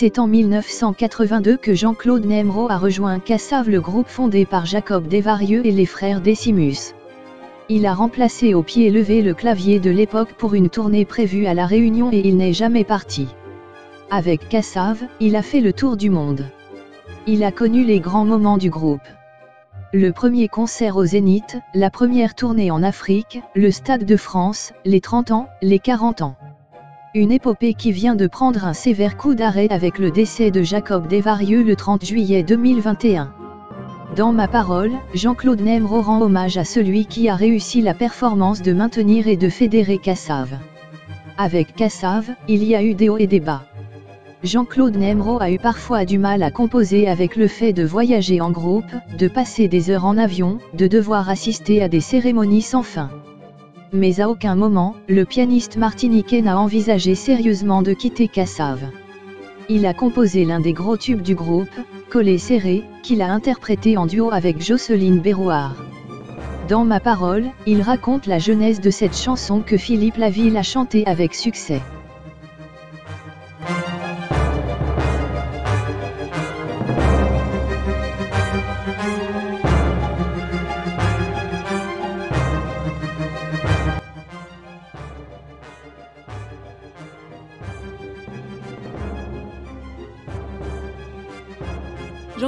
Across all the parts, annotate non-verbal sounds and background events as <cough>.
C'est en 1982 que Jean-Claude Nemro a rejoint Kassav, le groupe fondé par Jacob Desvarieux et les frères Décimus. Il a remplacé au pied levé le clavier de l'époque pour une tournée prévue à La Réunion et il n'est jamais parti. Avec Kassav, il a fait le tour du monde. Il a connu les grands moments du groupe. Le premier concert au Zénith, la première tournée en Afrique, le Stade de France, les 30 ans, les 40 ans. Une épopée qui vient de prendre un sévère coup d'arrêt avec le décès de Jacob Desvarieux le 30 juillet 2021. Dans ma parole, Jean-Claude Nemro rend hommage à celui qui a réussi la performance de maintenir et de fédérer Cassave. Avec Cassave, il y a eu des hauts et des bas. Jean-Claude Nemro a eu parfois du mal à composer avec le fait de voyager en groupe, de passer des heures en avion, de devoir assister à des cérémonies sans fin mais à aucun moment, le pianiste martiniquais n'a envisagé sérieusement de quitter Cassave. Il a composé l'un des gros tubes du groupe, Collé Serré, qu'il a interprété en duo avec Jocelyne Béroard. Dans Ma Parole, il raconte la jeunesse de cette chanson que Philippe Laville a chantée avec succès.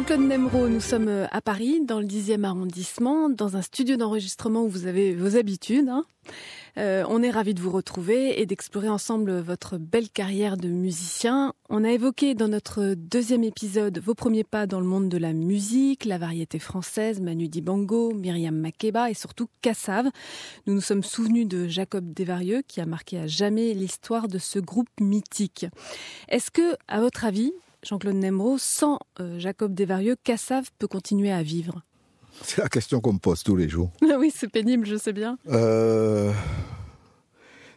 claude nous sommes euh, à Paris, dans le 10e arrondissement, dans un studio d'enregistrement où vous avez vos habitudes. Hein. Euh, on est ravis de vous retrouver et d'explorer ensemble votre belle carrière de musicien. On a évoqué dans notre deuxième épisode vos premiers pas dans le monde de la musique, la variété française, Manu Dibango, Myriam Makeba et surtout Cassav. Nous nous sommes souvenus de Jacob Desvarieux qui a marqué à jamais l'histoire de ce groupe mythique. Est-ce que, à votre avis, Jean-Claude Nemro, sans euh, Jacob Desvarieux, Cassav peut continuer à vivre <laughs> C'est la question qu'on me pose tous les jours. <laughs> oui, c'est pénible, je sais bien. Euh,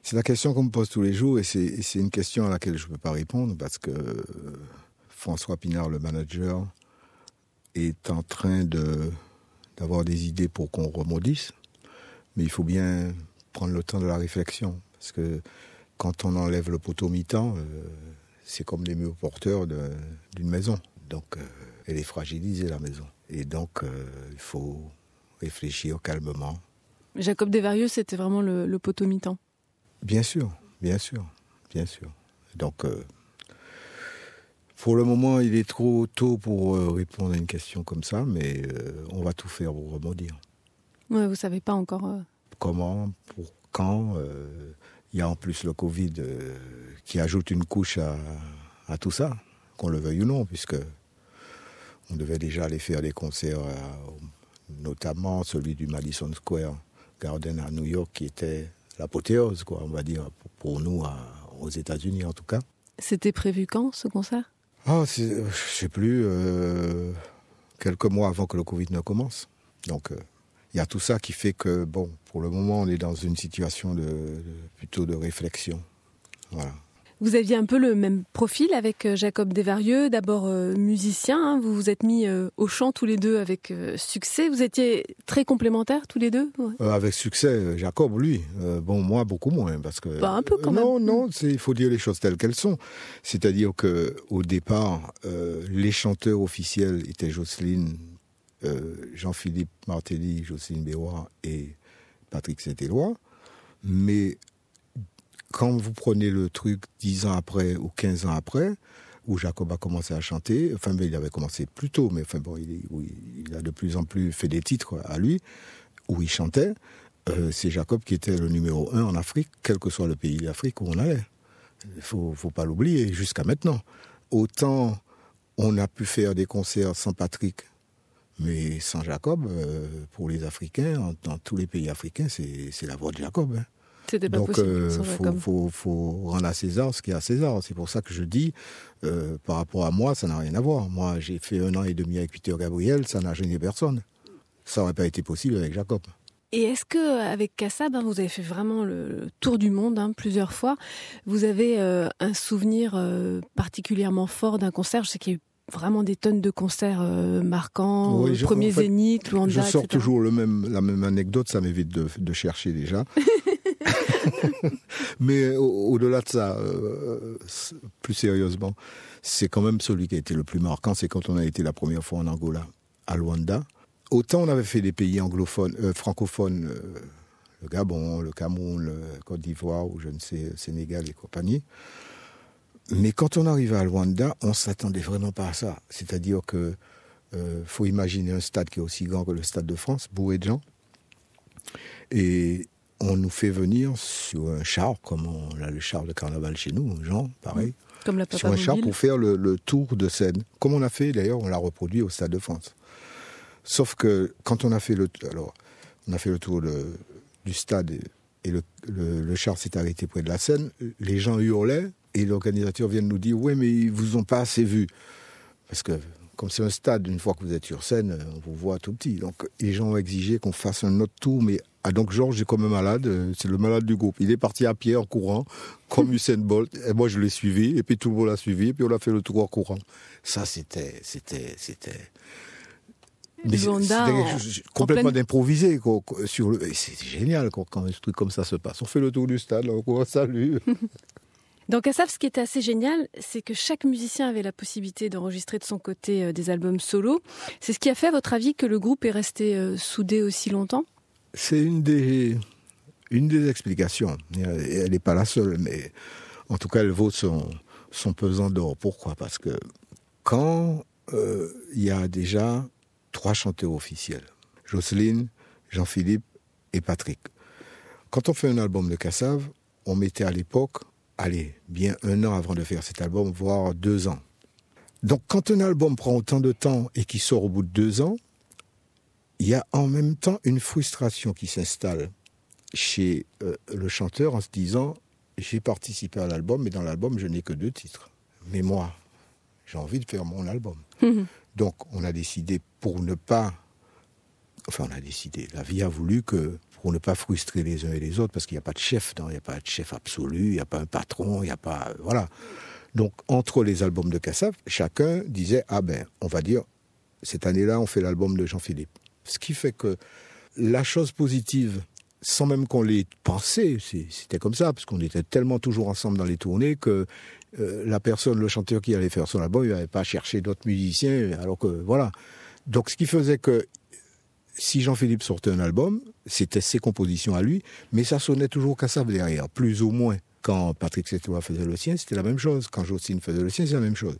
c'est la question qu'on me pose tous les jours et c'est une question à laquelle je ne peux pas répondre parce que euh, François Pinard, le manager, est en train d'avoir des idées pour qu'on remodisse. Mais il faut bien prendre le temps de la réflexion parce que quand on enlève le poteau mi-temps, c'est comme les murs porteurs d'une maison. Donc, euh, elle est fragilisée, la maison. Et donc, euh, il faut réfléchir calmement. Jacob Desvarieux, c'était vraiment le, poteau poteau mitant Bien sûr, bien sûr, bien sûr. Donc, euh, pour le moment, il est trop tôt pour répondre à une question comme ça, mais on va tout faire pour rebondir. Ouais, vous savez pas encore. Comment, pour quand il y a en plus le Covid euh, qui ajoute une couche à, tout ça, qu'on le veuille ou non, puisque on devait déjà aller faire des concerts, euh, notamment celui du Madison Square Garden à New York, qui était l'apothéose, quoi, on va dire, pour, nous, aux États-Unis en tout cas. C'était prévu quand ce concert Ah, ne euh, sais plus, quelques mois avant que le Covid ne commence. Donc il y a tout ça qui fait que, bon, pour le moment, on est dans une situation de, plutôt de réflexion. Voilà. Vous aviez un peu le même profil avec euh, Jacob Desvarieux, d'abord euh, musicien, hein. vous vous êtes mis euh, au chant tous les deux avec succès, vous étiez très complémentaires tous les deux Avec succès, Jacob lui, bon moi beaucoup moins parce que... Bah, un peu quand même. Non, non, il faut dire les choses telles qu'elles sont. C'est-à-dire que au départ, les chanteurs officiels étaient Jocelyne euh, Jean-Philippe Martelly, Jocelyne Béroir et Patrick Saint-Éloi. Mais quand vous prenez le truc 10 ans après ou 15 ans après, où Jacob a commencé à chanter, enfin il avait commencé plus tôt, mais enfin bon, il, a de plus en plus fait des titres à lui, où il chantait, euh, c'est Jacob qui était le numéro un en Afrique, quel que soit le pays d'Afrique où on allait. Il ne faut pas l'oublier, jusqu'à maintenant. Autant on a pu faire des concerts sans Patrick mais sans Jacob, euh, pour les Africains, dans tous les pays africains, c'est la voix de Jacob. Hein. Donc, il euh, faut, Faut, rendre à César ce qu'il y a à César. C'est pour ça que je dis, euh, par rapport à moi, ça n'a rien à voir. Moi, j'ai fait un an et demi avec Peter Gabriel, ça n'a gêné personne. Ça n'aurait pas été possible avec Jacob. Et est-ce que avec Kassab, hein, vous avez fait vraiment le tour du monde hein, plusieurs fois. Vous avez un souvenir particulièrement fort d'un concert. Je sais qu'il y a eu vraiment des tonnes de concerts euh, marquants, oui, euh, premier Zénith, Luanda, Je sors toujours le même, la même anecdote, ça m'évite de, chercher déjà. <laughs> Mais au-delà de ça, euh, plus sérieusement, c'est quand même celui qui a été le plus marquant, c'est quand on a été la première fois en Angola, à Luanda. Autant on avait fait des pays anglophones, francophones, le Gabon, le Cameroun, le Côte d'Ivoire, ou je ne sais, Sénégal et compagnie. Mais quand on arrivait à Luanda, on ne s'attendait vraiment pas à ça. C'est-à-dire que euh, faut imaginer un stade qui est aussi grand que le stade de France, bourré de gens. Et on nous fait venir sur un char, comme on a le char de carnaval chez nous, genre, pareil. Comme sur un char pour faire le, tour de scène. Comme on a fait, d'ailleurs, on l'a reproduit au Stade de France. Sauf que quand on a fait le, alors, on a fait le tour du stade et le, le char s'est arrêté près de la scène, les gens hurlaient, et l'organisateur vient nous dire Oui, mais ils vous ont pas assez vu. Parce que, comme c'est un stade, une fois que vous êtes sur scène, on vous voit tout petit. Donc, les gens ont exigé qu'on fasse un autre tour, mais. Ah, donc Georges est comme un malade, euh, c'est le malade du groupe. Il est parti à pied en courant, comme <laughs> Usain Bolt. Et moi, je l'ai suivi, et puis tout le monde l'a suivi, et puis on a fait le tour en courant. Ça, c'était, c'était, c'était, complètement improvisé. sur le... C'est génial quand un truc comme ça se passe. On fait le tour du stade, on salue. <laughs> Dans Kassav, ce qui était assez génial, c'est que chaque musicien avait la possibilité d'enregistrer de son côté euh, des albums solo. C'est ce qui a fait, à votre avis, que le groupe est resté euh, soudé aussi longtemps C'est une des, une des explications. Elle n'est pas la seule, mais en tout cas, elle vaut son, son pesant d'or. Pourquoi Parce que quand euh, il y a déjà trois chanteurs officiels, Jocelyne, Jean-Philippe et Patrick, quand on fait un album de Cassav, on mettait à l'époque allez, bien un an avant de faire cet album, voire deux ans. Donc quand un album prend autant de temps et qui sort au bout de deux ans, il y a en même temps une frustration qui s'installe chez euh, le chanteur en se disant j'ai participé à l'album, mais dans l'album je n'ai que deux titres. Mais moi, j'ai envie de faire mon album. Hum, hum. Donc on a décidé pour ne pas enfin, on a décidé. La vie a voulu que, pour ne pas frustrer les uns et les autres, parce qu'il n'y a pas de chef, il n'y a pas de chef absolu, il n'y a pas un patron, il n'y a pas. Euh, voilà. Donc, entre les albums de Cassav, chacun disait Ah ben, on va dire, cette année-là, on fait l'album de Jean-Philippe. Ce qui fait que la chose positive, sans même qu'on l'ait pensé, c'était comme ça, parce qu'on était tellement toujours ensemble dans les tournées que euh, la personne, le chanteur qui allait faire son album, il n'avait pas cherché d'autres musiciens, alors que voilà. Donc, ce qui faisait que si Jean-Philippe sortait un album, c'était ses compositions à lui, mais ça sonnait toujours cassable derrière, plus ou moins. Quand Patrick Saint-Éloi faisait le sien, c'était la même chose. Quand Jocelyne faisait le sien, c'est la même chose.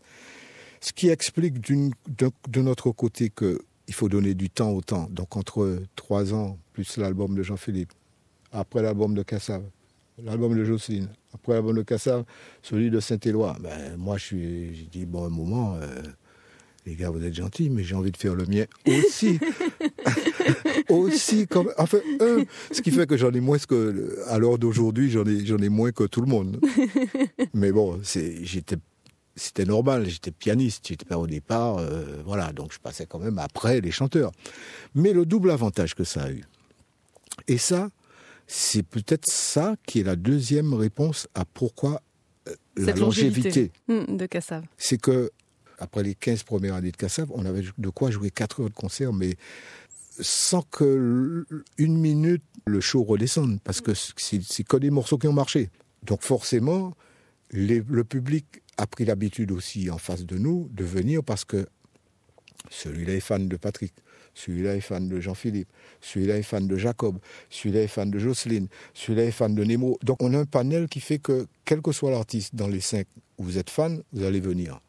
Ce qui explique d'une, de, notre côté qu'il faut donner du temps au temps. Donc entre trois ans, plus l'album de Jean-Philippe, après l'album de Cassave, l'album de Jocelyne, après l'album de Cassave, celui de Saint-Éloi. Ben, moi, je suis, dit, bon, un moment, euh, les gars, vous êtes gentils, mais j'ai envie de faire le mien aussi. <laughs> aussi comme enfin ce qui fait que j'en ai moins que à l'heure d'aujourd'hui, j'en ai j'en ai moins que tout le monde. <laughs> Mais bon, c'est j'étais c'était normal, j'étais pianiste, j'étais pas au départ, euh, voilà, donc je passais quand même après les chanteurs. Mais le double avantage que ça a eu, et ça, c'est peut-être ça qui est la deuxième réponse à pourquoi euh, la longévité, hmm, de Cassav. C'est que après les 15 premières années de Cassav, on avait de quoi jouer 4 heures de concert, mais sans que une minute le show redescende, parce que c'est que des morceaux qui ont marché. Donc forcément, le public a pris l'habitude aussi en face de nous de venir parce que celui-là est fan de Patrick, celui-là est fan de Jean-Philippe, celui-là est fan de Jacob, celui-là est fan de Jocelyne, celui-là est fan de Nemo. Donc on a un panel qui fait que, quel que soit l'artiste dans les cinq où vous êtes fan, vous allez venir.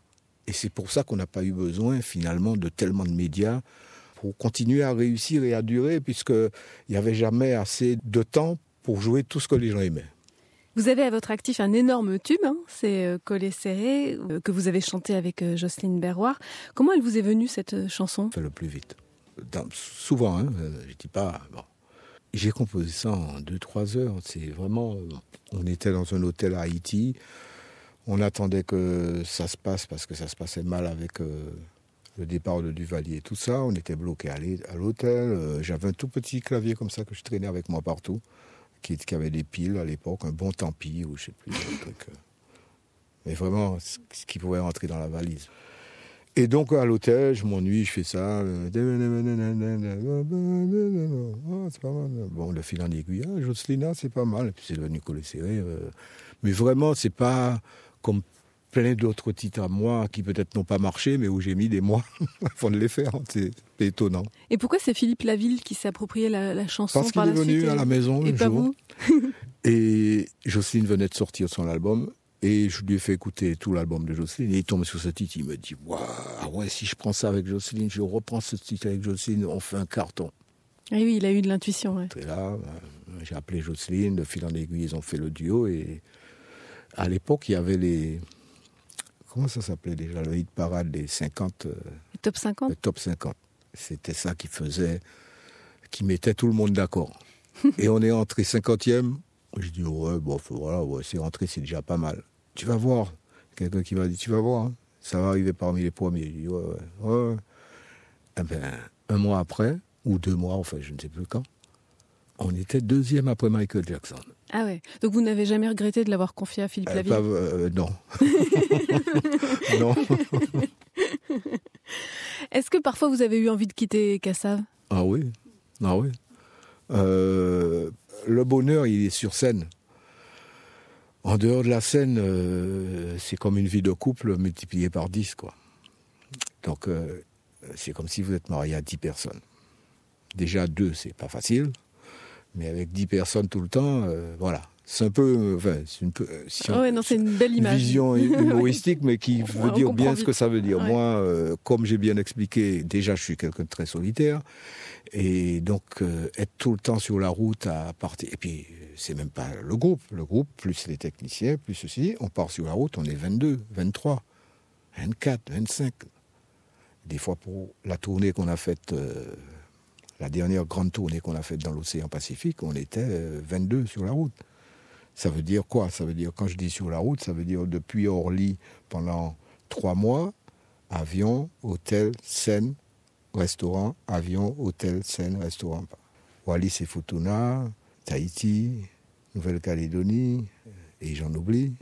Et c'est pour ça qu'on n'a pas eu besoin finalement de tellement de médias continuer à réussir et à durer, puisqu'il n'y avait jamais assez de temps pour jouer tout ce que les gens aimaient. Vous avez à votre actif un énorme tube, hein, c'est euh, Collé serré, euh, que vous avez chanté avec euh, Jocelyne Berroir. Comment elle vous est venue cette chanson le plus vite. souvent, hein, je dis pas. Bon. J'ai composé ça en 2-3 heures. C'est vraiment. On était dans un hôtel à Haïti. On attendait que ça se passe parce que ça se passait mal avec le départ de Duvalier, tout ça. On était bloqué à l'hôtel. Euh, j'avais un tout petit clavier comme ça que je traînais avec moi partout, qui, avait des piles à l'époque, un bon tant ou je sais plus. Euh. Mais vraiment, ce qui pouvait rentrer dans la valise. Et donc à l'hôtel, je m'ennuie, je fais ça. Euh, bon, le fil en aiguille, ah, c'est pas mal. Et puis c'est devenu collé serré. Mais vraiment, c'est pas comme plein d'autres titres à moi qui peut-être n'ont pas marché, mais où j'ai mis des mois <laughs> avant de les faire. C'est étonnant. Et pourquoi c'est Philippe Laville qui s'est approprié la, la chanson Parce qu'il est venu à la maison et <laughs> et Jocelyne venait de sortir son album. Et je lui ai fait écouter tout l'album de Jocelyne. Et il tombe sur ce titre. Il me dit Waouh, ouais, si je prends ça avec Jocelyne, je reprends ce titre avec Jocelyne, on fait un carton. Et eh oui, il a eu de l'intuition. là, euh, j'ai appelé Jocelyne, de fil en aiguille, ils ont fait le duo. Et à l'époque, il y avait les, comment ça s'appelait déjà Le hit parade des 50. Euh, le top 50 Le top 50. C'était ça qui faisait, qui mettait tout le monde d'accord. <laughs> et on est entré 50e. Je dis, ouais, bon, voilà, c'est rentré, c'est déjà pas mal. Tu vas voir. Quelqu'un qui m'a dit, tu vas voir, hein. ça va arriver parmi les premiers. Je dis, ouais, ouais, eh ben, un mois après, ou deux mois, enfin, je ne sais plus quand, on était deuxième après Michael Jackson. Ah ouais. Donc vous n'avez jamais regretté de l'avoir confié à Philippe euh, Lavigne euh, Non. <laughs> non. <laughs> Est-ce que parfois vous avez eu envie de quitter Cassav Ah oui. Ah oui. Euh, le bonheur, il est sur scène. En dehors de la scène, c'est comme une vie de couple multipliée par 10, quoi. Donc, c'est comme si vous êtes marié à 10 personnes. Déjà, deux, c'est pas facile mais avec 10 personnes tout le temps, euh, voilà. C'est un peu, euh, c'est une, peu, euh, c'est une belle image. vision <laughs> humoristique, mais qui veut dire bien ce que ça veut dire. Moi, comme j'ai bien expliqué, déjà, je suis quelqu'un de très solitaire, et donc être tout le temps sur la route à partir. Et puis, c'est même pas le groupe, le groupe plus les techniciens, plus ceci. On part sur la route, on est 22, 23, 24, 25. Des fois pour la tournée qu'on a faite. La dernière grande tournée qu'on a faite dans l'océan Pacifique, on était 22 euh, sur la route. Ça veut dire quoi Ça veut dire, quand je dis sur la route, ça veut dire depuis Orly pendant trois mois, avion, hôtel, scène, restaurant, avion, hôtel, scène, restaurant. Wallis et Futuna, Tahiti, Nouvelle-Calédonie, et j'en oublie.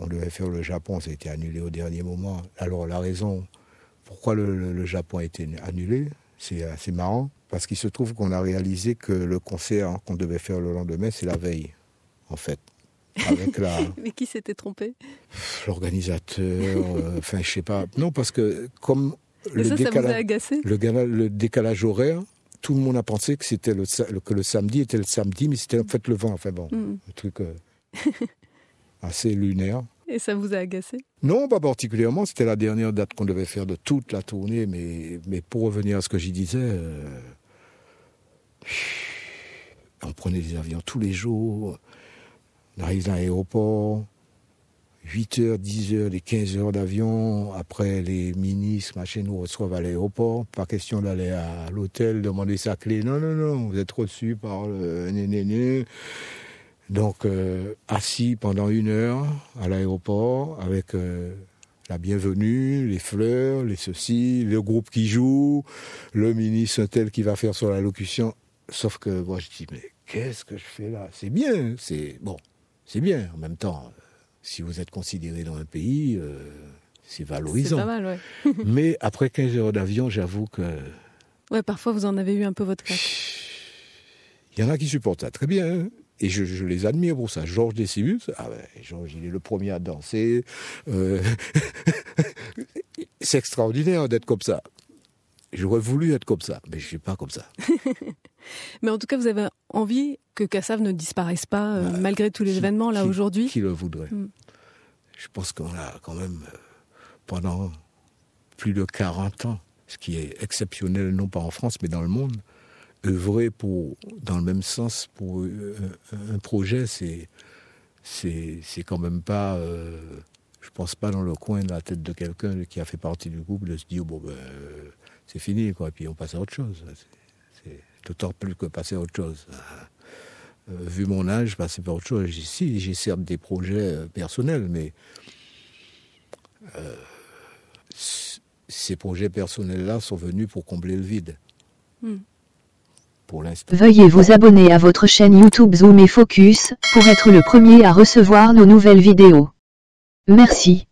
On devait faire le Japon, ça a été annulé au dernier moment. Alors la raison pourquoi le, le Japon a été annulé, c'est assez euh, marrant. Parce qu'il se trouve qu'on a réalisé que le concert qu'on devait faire le lendemain, c'est la veille, en fait. Avec <laughs> Mais qui s'était trompé L'organisateur, euh, <laughs> enfin, je je sais pas. Non, parce que comme le, ça, le, le, décalage horaire, tout le monde a pensé que, c'était le, que le samedi était le samedi, mais c'était en fait le vent. Enfin bon, un hmm. truc euh, <laughs> assez lunaire. Et ça vous a agacé Non, pas particulièrement. C'était la dernière date qu'on devait faire de toute la tournée. Mais, mais pour revenir à ce que j'y disais, euh, on prenait des avions tous les jours. On arrive à l'aéroport. 8 h 10 h les 15 heures d'avion. Après, les ministres, machin, nous reçoivent à l'aéroport. Pas question d'aller à l'hôtel, demander sa clé. Non, non, non, vous êtes reçus par le nénéné. Donc, euh, assis pendant une heure à l'aéroport avec euh, la bienvenue, les fleurs, les ceci, le groupe qui joue, le ministre tel qui va faire son allocution. Sauf que moi, je dis, mais qu'est-ce que je fais là C'est bien, c'est bon, c'est bien. En même temps, euh, si vous êtes considéré dans un pays, euh, c'est valorisant. C'est pas mal, ouais. <laughs> mais après 15 heures d'avion, j'avoue que. Ouais, parfois, vous en avez eu un peu votre cas. Il y en a qui supportent ça très bien. Hein. et je, les admire pour ça. Georges Décimus, ah ben, Georges, il est le premier à danser. Euh, <laughs> c'est extraordinaire d'être comme ça. J'aurais voulu être comme ça, mais je suis pas comme ça. <laughs> mais en tout cas, vous avez envie que Cassav ne disparaisse pas euh, bah, malgré tous les événements là aujourd'hui. Qui le voudrait hmm. Je pense qu'on a quand même euh, pendant plus de 40 ans, ce qui est exceptionnel non pas en France mais dans le monde, œuvré pour dans le même sens pour euh, un projet, c'est c'est c'est quand même pas je pense pas dans le coin de la tête de quelqu'un qui a fait partie du groupe de se dire bon ben c'est fini, quoi. Et puis on passe à autre chose. C'est d'autant plus que passer à autre chose. Euh, vu mon âge, passer par autre chose. si, des projets euh, personnels, mais euh, ces projets personnels-là sont venus pour combler le vide. Hmm. pour l'instant. Veuillez vous abonner à votre chaîne YouTube Zoom et Focus pour être le premier à recevoir nos nouvelles vidéos. Merci.